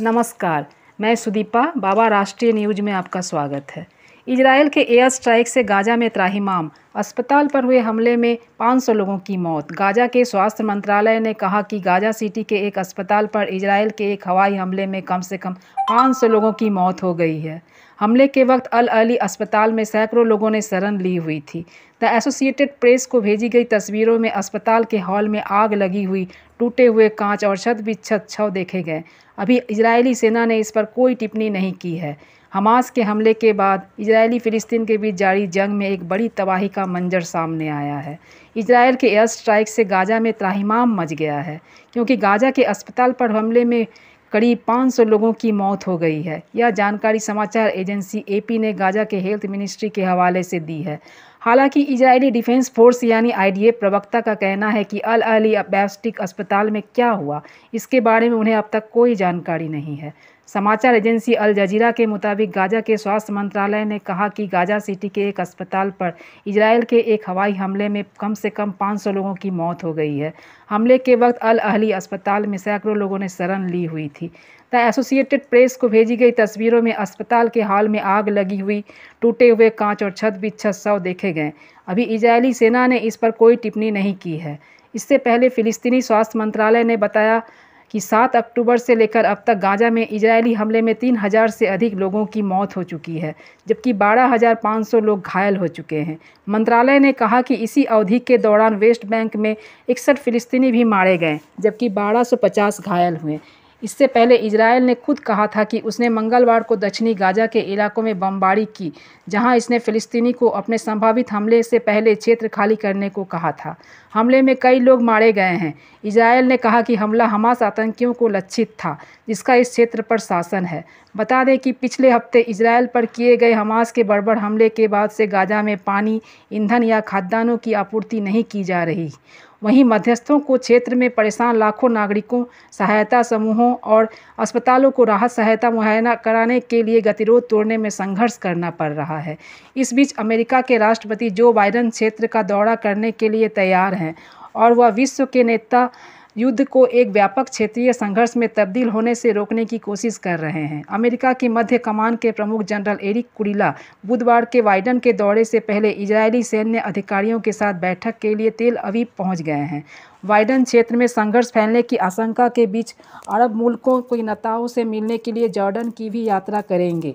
नमस्कार मैं सुदीपा बाबा राष्ट्रीय न्यूज में आपका स्वागत है इजराइल के एयर स्ट्राइक से गाजा में त्राहिमाम अस्पताल पर हुए हमले में 500 लोगों की मौत गाजा के स्वास्थ्य मंत्रालय ने कहा कि गाजा सिटी के एक अस्पताल पर इजराइल के एक हवाई हमले में कम से कम 500 लोगों की मौत हो गई है हमले के वक्त अल अली अस्पताल में सैकड़ों लोगों ने शरण ली हुई थी द एसोसिएटेड प्रेस को भेजी गई तस्वीरों में अस्पताल के हॉल में आग लगी हुई टूटे हुए कांच और छत बिच्छत छव देखे गए अभी इजरायली सेना ने इस पर कोई टिप्पणी नहीं की है हमास के हमले के बाद इजरायली फ़िलिस्तीन के बीच जारी जंग में एक बड़ी तबाही का मंजर सामने आया है इसराइल के एयर स्ट्राइक से गाज़ा में त्राहिमाम मच गया है क्योंकि गाज़ा के अस्पताल पर हमले में करीब 500 लोगों की मौत हो गई है यह जानकारी समाचार एजेंसी एपी ने गाज़ा के हेल्थ मिनिस्ट्री के हवाले से दी है हालांकि इजरायली डिफेंस फोर्स यानी आईडीएफ प्रवक्ता का कहना है कि अल अली बैस्टिक अस्पताल में क्या हुआ इसके बारे में उन्हें अब तक कोई जानकारी नहीं है समाचार एजेंसी अल जजीरा के मुताबिक गाजा के स्वास्थ्य मंत्रालय ने कहा कि गाजा सिटी के एक अस्पताल पर इसराइल के एक हवाई हमले में कम से कम 500 लोगों की मौत हो गई है हमले के वक्त अल अहली अस्पताल में सैकड़ों लोगों ने शरण ली हुई थी द एसोसिएटेड प्रेस को भेजी गई तस्वीरों में अस्पताल के हाल में आग लगी हुई टूटे हुए कांच और छत बिछत सौ देखे गए अभी इजरायली सेना ने इस पर कोई टिप्पणी नहीं की है इससे पहले फिलिस्तीनी स्वास्थ्य मंत्रालय ने बताया कि 7 अक्टूबर से लेकर अब तक गाजा में इजरायली हमले में 3000 से अधिक लोगों की मौत हो चुकी है जबकि 12,500 लोग घायल हो चुके हैं मंत्रालय ने कहा कि इसी अवधि के दौरान वेस्ट बैंक में इकसठ फ़िलिस्तीनी भी मारे गए जबकि 1250 घायल हुए इससे पहले इसराइल ने खुद कहा था कि उसने मंगलवार को दक्षिणी गाजा के इलाकों में बमबारी की जहां इसने फिलिस्तीनी को अपने संभावित हमले से पहले क्षेत्र खाली करने को कहा था हमले में कई लोग मारे गए हैं इसराइल ने कहा कि हमला हमास आतंकियों को लक्षित था जिसका इस क्षेत्र पर शासन है बता दें कि पिछले हफ्ते इसराइल पर किए गए हमास के बड़बड़ हमले के बाद से गाजा में पानी ईंधन या खाद्यान्नों की आपूर्ति नहीं की जा रही वहीं मध्यस्थों को क्षेत्र में परेशान लाखों नागरिकों सहायता समूहों और अस्पतालों को राहत सहायता मुहैया कराने के लिए गतिरोध तोड़ने में संघर्ष करना पड़ रहा है इस बीच अमेरिका के राष्ट्रपति जो बाइडन क्षेत्र का दौरा करने के लिए तैयार हैं और वह विश्व के नेता युद्ध को एक व्यापक क्षेत्रीय संघर्ष में तब्दील होने से रोकने की कोशिश कर रहे हैं अमेरिका की मध्य कमान के प्रमुख जनरल एरिक कुरिला बुधवार के वाइडन के दौरे से पहले इजरायली सैन्य अधिकारियों के साथ बैठक के लिए तेल अभी पहुंच गए हैं वाइडन क्षेत्र में संघर्ष फैलने की आशंका के बीच अरब मुल्कों की नेताओं से मिलने के लिए जॉर्डन की भी यात्रा करेंगे